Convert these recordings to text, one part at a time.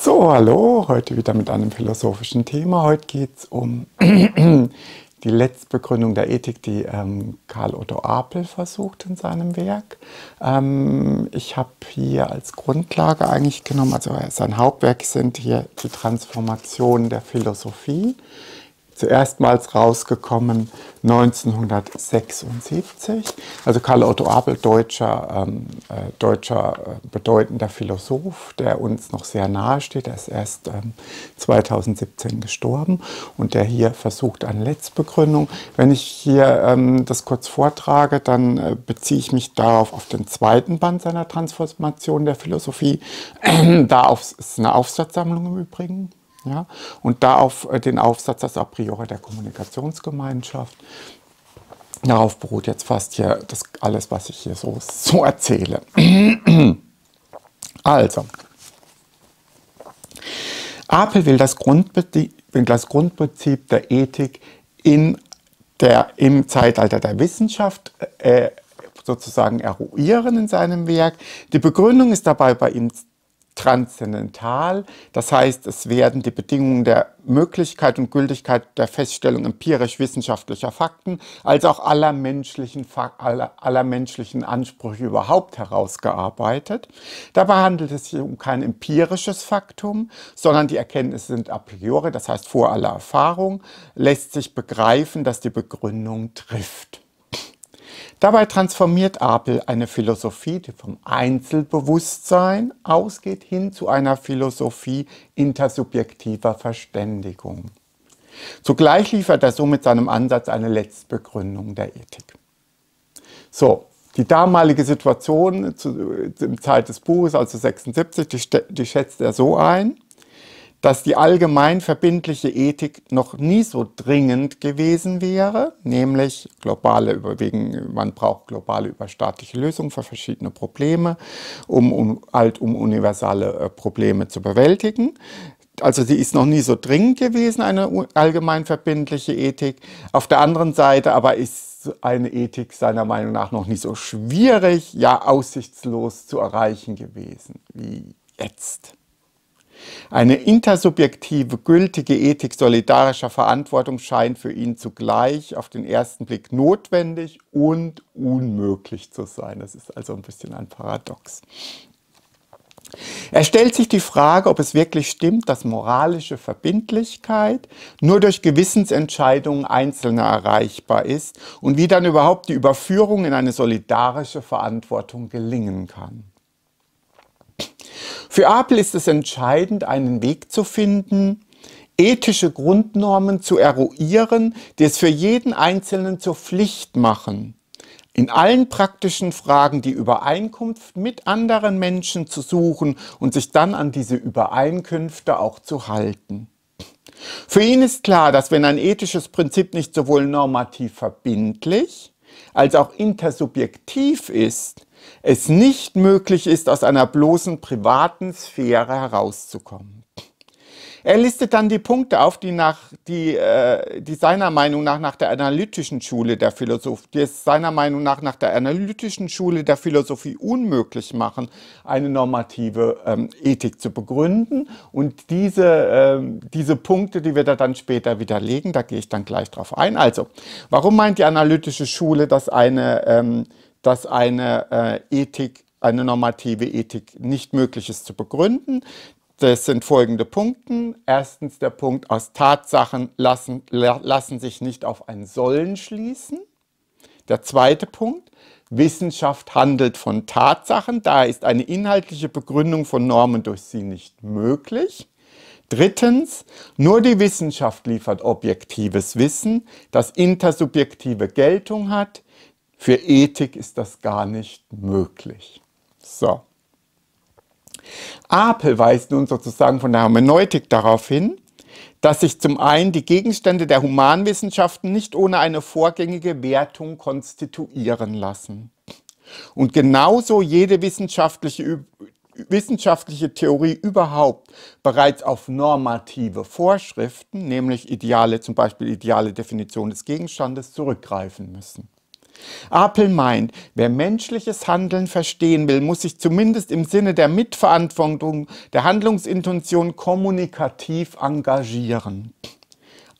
So, hallo, heute wieder mit einem philosophischen Thema. Heute geht es um die Letztbegründung der Ethik, die ähm, Karl Otto Apel versucht in seinem Werk. Ähm, ich habe hier als Grundlage eigentlich genommen, also sein Hauptwerk sind hier die Transformationen der Philosophie zuerstmals rausgekommen 1976. Also Karl Otto Abel, deutscher, ähm, äh, deutscher äh, bedeutender Philosoph, der uns noch sehr nahe steht. Er ist erst ähm, 2017 gestorben und der hier versucht an Letztbegründung. Wenn ich hier ähm, das kurz vortrage, dann äh, beziehe ich mich darauf auf den zweiten Band seiner Transformation der Philosophie. da auf, ist eine Aufsatzsammlung im Übrigen ja? Und da auf äh, den Aufsatz das A priori der Kommunikationsgemeinschaft. Darauf beruht jetzt fast hier das, alles, was ich hier so, so erzähle. also, Apel will das, Grundprinzip, das Grundprinzip der Ethik in der, im Zeitalter der Wissenschaft äh, sozusagen eruieren in seinem Werk. Die Begründung ist dabei bei ihm transzendental. Das heißt, es werden die Bedingungen der Möglichkeit und Gültigkeit der Feststellung empirisch-wissenschaftlicher Fakten als auch aller menschlichen, aller, aller menschlichen Ansprüche überhaupt herausgearbeitet. Dabei handelt es sich um kein empirisches Faktum, sondern die Erkenntnisse sind a priori, das heißt vor aller Erfahrung, lässt sich begreifen, dass die Begründung trifft. Dabei transformiert Apel eine Philosophie, die vom Einzelbewusstsein ausgeht, hin zu einer Philosophie intersubjektiver Verständigung. Zugleich liefert er so mit seinem Ansatz eine Letztbegründung der Ethik. So, die damalige Situation zur Zeit des Buches, also 76, die, die schätzt er so ein dass die allgemein verbindliche Ethik noch nie so dringend gewesen wäre, nämlich globale überwiegen, man braucht globale überstaatliche Lösungen für verschiedene Probleme, um, um, halt, um universale äh, Probleme zu bewältigen also sie ist noch nie so dringend gewesen, eine allgemein verbindliche Ethik. Auf der anderen Seite aber ist eine Ethik seiner Meinung nach noch nie so schwierig, ja aussichtslos zu erreichen gewesen wie jetzt. Eine intersubjektive, gültige Ethik solidarischer Verantwortung scheint für ihn zugleich auf den ersten Blick notwendig und unmöglich zu sein. Das ist also ein bisschen ein Paradox. Er stellt sich die Frage, ob es wirklich stimmt, dass moralische Verbindlichkeit nur durch Gewissensentscheidungen Einzelner erreichbar ist und wie dann überhaupt die Überführung in eine solidarische Verantwortung gelingen kann. Für Apel ist es entscheidend, einen Weg zu finden, ethische Grundnormen zu eruieren, die es für jeden Einzelnen zur Pflicht machen, in allen praktischen Fragen die Übereinkunft mit anderen Menschen zu suchen und sich dann an diese Übereinkünfte auch zu halten. Für ihn ist klar, dass wenn ein ethisches Prinzip nicht sowohl normativ verbindlich als auch intersubjektiv ist, es nicht möglich ist, aus einer bloßen privaten Sphäre herauszukommen. Er listet dann die Punkte auf, die, nach, die, äh, die seiner Meinung nach nach der analytischen Schule der Philosophie, die es seiner Meinung nach nach der analytischen Schule der Philosophie unmöglich machen, eine normative ähm, Ethik zu begründen. Und diese, äh, diese Punkte, die wird er dann später widerlegen, da gehe ich dann gleich drauf ein. Also, warum meint die analytische Schule, dass eine ähm, dass eine äh, Ethik, eine normative Ethik nicht möglich ist zu begründen. Das sind folgende Punkte. Erstens der Punkt, aus Tatsachen lassen, lassen sich nicht auf ein Sollen schließen. Der zweite Punkt, Wissenschaft handelt von Tatsachen, daher ist eine inhaltliche Begründung von Normen durch sie nicht möglich. Drittens, nur die Wissenschaft liefert objektives Wissen, das intersubjektive Geltung hat. Für Ethik ist das gar nicht möglich. So. Apel weist nun sozusagen von der Hermeneutik darauf hin, dass sich zum einen die Gegenstände der Humanwissenschaften nicht ohne eine vorgängige Wertung konstituieren lassen. Und genauso jede wissenschaftliche, wissenschaftliche Theorie überhaupt bereits auf normative Vorschriften, nämlich ideale, zum Beispiel ideale Definition des Gegenstandes, zurückgreifen müssen. Apel meint, wer menschliches Handeln verstehen will, muss sich zumindest im Sinne der Mitverantwortung, der Handlungsintention kommunikativ engagieren.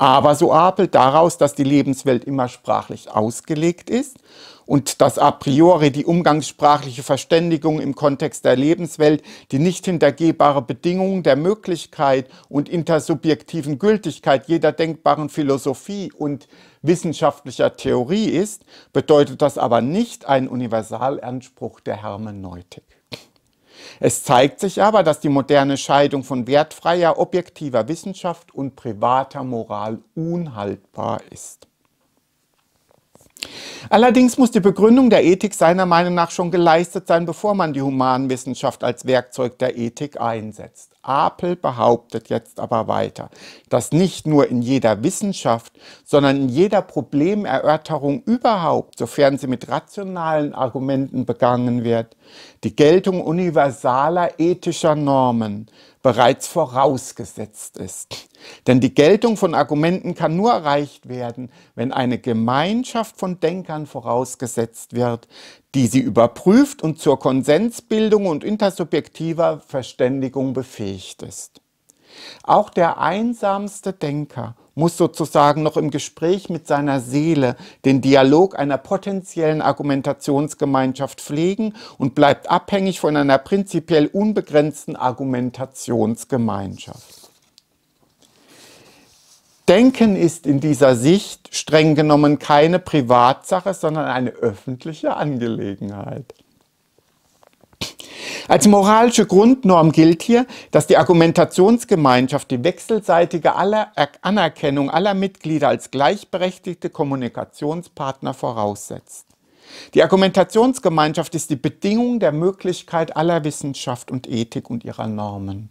Aber so apelt daraus, dass die Lebenswelt immer sprachlich ausgelegt ist und dass a priori die umgangssprachliche Verständigung im Kontext der Lebenswelt die nicht hintergehbare Bedingung der Möglichkeit und intersubjektiven Gültigkeit jeder denkbaren Philosophie und wissenschaftlicher Theorie ist, bedeutet das aber nicht einen Universalanspruch der Hermeneutik. Es zeigt sich aber, dass die moderne Scheidung von wertfreier, objektiver Wissenschaft und privater Moral unhaltbar ist. Allerdings muss die Begründung der Ethik seiner Meinung nach schon geleistet sein, bevor man die Humanwissenschaft als Werkzeug der Ethik einsetzt. Apel behauptet jetzt aber weiter, dass nicht nur in jeder Wissenschaft, sondern in jeder Problemerörterung überhaupt, sofern sie mit rationalen Argumenten begangen wird, die Geltung universaler ethischer Normen bereits vorausgesetzt ist. Denn die Geltung von Argumenten kann nur erreicht werden, wenn eine Gemeinschaft von Denkern vorausgesetzt wird, die sie überprüft und zur Konsensbildung und intersubjektiver Verständigung befähigt ist. Auch der einsamste Denker muss sozusagen noch im Gespräch mit seiner Seele den Dialog einer potenziellen Argumentationsgemeinschaft pflegen und bleibt abhängig von einer prinzipiell unbegrenzten Argumentationsgemeinschaft. Denken ist in dieser Sicht streng genommen keine Privatsache, sondern eine öffentliche Angelegenheit. Als moralische Grundnorm gilt hier, dass die Argumentationsgemeinschaft die wechselseitige Anerkennung aller Mitglieder als gleichberechtigte Kommunikationspartner voraussetzt. Die Argumentationsgemeinschaft ist die Bedingung der Möglichkeit aller Wissenschaft und Ethik und ihrer Normen.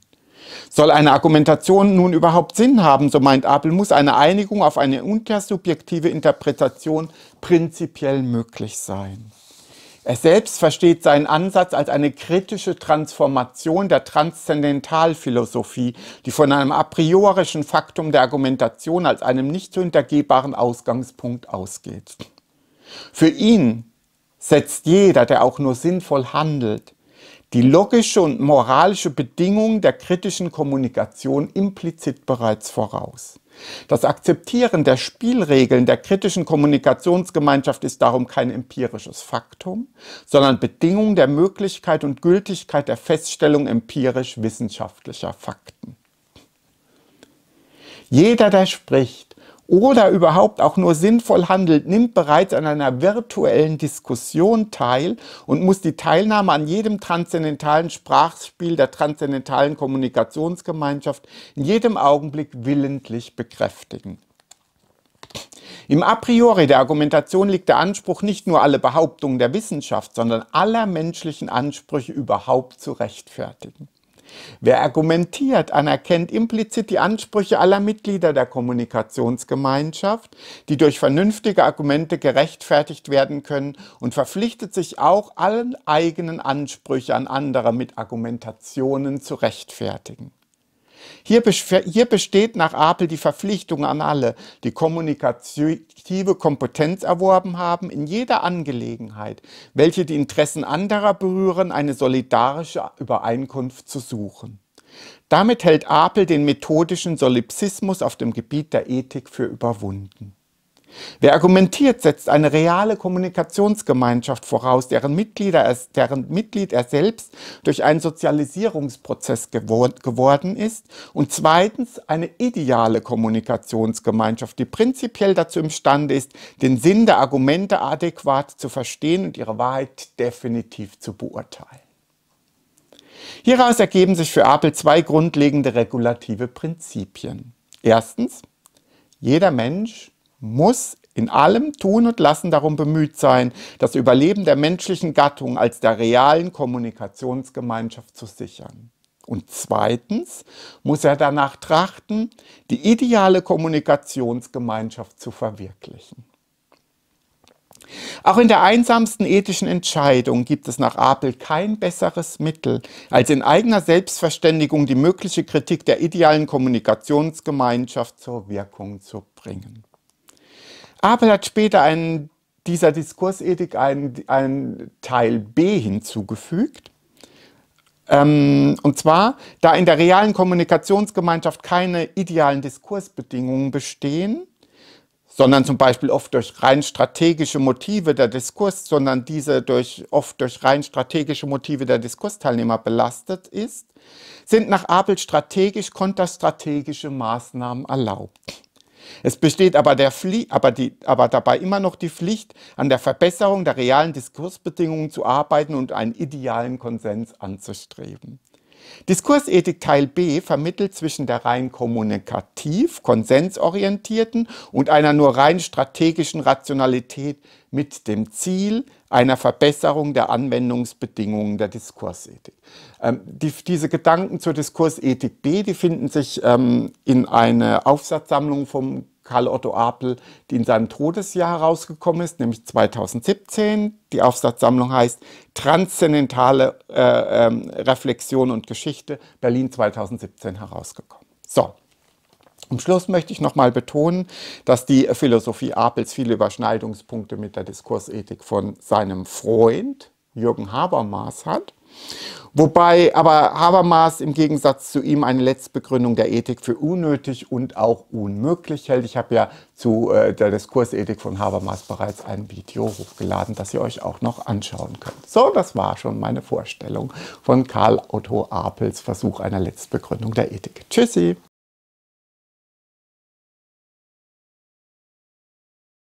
Soll eine Argumentation nun überhaupt Sinn haben, so meint Abel, muss eine Einigung auf eine untersubjektive Interpretation prinzipiell möglich sein. Er selbst versteht seinen Ansatz als eine kritische Transformation der Transzendentalphilosophie, die von einem a priorischen Faktum der Argumentation als einem nicht zu hintergehbaren Ausgangspunkt ausgeht. Für ihn setzt jeder, der auch nur sinnvoll handelt, die logische und moralische Bedingung der kritischen Kommunikation implizit bereits voraus. Das Akzeptieren der Spielregeln der kritischen Kommunikationsgemeinschaft ist darum kein empirisches Faktum, sondern Bedingung der Möglichkeit und Gültigkeit der Feststellung empirisch-wissenschaftlicher Fakten. Jeder, der spricht, oder überhaupt auch nur sinnvoll handelt, nimmt bereits an einer virtuellen Diskussion teil und muss die Teilnahme an jedem transzendentalen Sprachspiel der transzendentalen Kommunikationsgemeinschaft in jedem Augenblick willentlich bekräftigen. Im A priori der Argumentation liegt der Anspruch, nicht nur alle Behauptungen der Wissenschaft, sondern aller menschlichen Ansprüche überhaupt zu rechtfertigen. Wer argumentiert, anerkennt implizit die Ansprüche aller Mitglieder der Kommunikationsgemeinschaft, die durch vernünftige Argumente gerechtfertigt werden können und verpflichtet sich auch, alle eigenen Ansprüche an andere mit Argumentationen zu rechtfertigen. Hier, hier besteht nach Apel die Verpflichtung an alle, die kommunikative Kompetenz erworben haben, in jeder Angelegenheit, welche die Interessen anderer berühren, eine solidarische Übereinkunft zu suchen. Damit hält Apel den methodischen Solipsismus auf dem Gebiet der Ethik für überwunden. Wer argumentiert, setzt eine reale Kommunikationsgemeinschaft voraus, deren, Mitglieder er, deren Mitglied er selbst durch einen Sozialisierungsprozess gewor geworden ist und zweitens eine ideale Kommunikationsgemeinschaft, die prinzipiell dazu imstande ist, den Sinn der Argumente adäquat zu verstehen und ihre Wahrheit definitiv zu beurteilen. Hieraus ergeben sich für Apel zwei grundlegende regulative Prinzipien. Erstens, jeder Mensch muss in allem Tun und Lassen darum bemüht sein, das Überleben der menschlichen Gattung als der realen Kommunikationsgemeinschaft zu sichern. Und zweitens muss er danach trachten, die ideale Kommunikationsgemeinschaft zu verwirklichen. Auch in der einsamsten ethischen Entscheidung gibt es nach Apel kein besseres Mittel, als in eigener Selbstverständigung die mögliche Kritik der idealen Kommunikationsgemeinschaft zur Wirkung zu bringen. Apel hat später einen, dieser Diskursethik einen, einen Teil B hinzugefügt. Ähm, und zwar, da in der realen Kommunikationsgemeinschaft keine idealen Diskursbedingungen bestehen, sondern zum Beispiel oft durch rein strategische Motive der Diskurs, sondern diese durch, oft durch rein strategische Motive der Diskursteilnehmer belastet ist, sind nach Abel strategisch konterstrategische Maßnahmen erlaubt. Es besteht aber, der Flie aber, die, aber dabei immer noch die Pflicht, an der Verbesserung der realen Diskursbedingungen zu arbeiten und einen idealen Konsens anzustreben. Diskursethik Teil B vermittelt zwischen der rein kommunikativ, konsensorientierten und einer nur rein strategischen Rationalität mit dem Ziel, einer Verbesserung der Anwendungsbedingungen der Diskursethik. Ähm, die, diese Gedanken zur Diskursethik B, die finden sich ähm, in einer Aufsatzsammlung vom Karl Otto Apel, die in seinem Todesjahr rausgekommen ist, nämlich 2017. Die Aufsatzsammlung heißt Transzendentale äh, ähm, Reflexion und Geschichte, Berlin 2017 herausgekommen. So, am Schluss möchte ich nochmal betonen, dass die Philosophie Apels viele Überschneidungspunkte mit der Diskursethik von seinem Freund Jürgen Habermas hat. Wobei aber Habermas im Gegensatz zu ihm eine Letztbegründung der Ethik für unnötig und auch unmöglich hält. Ich habe ja zu äh, der Diskursethik von Habermas bereits ein Video hochgeladen, das ihr euch auch noch anschauen könnt. So, das war schon meine Vorstellung von Karl Otto Apels Versuch einer Letztbegründung der Ethik. Tschüssi!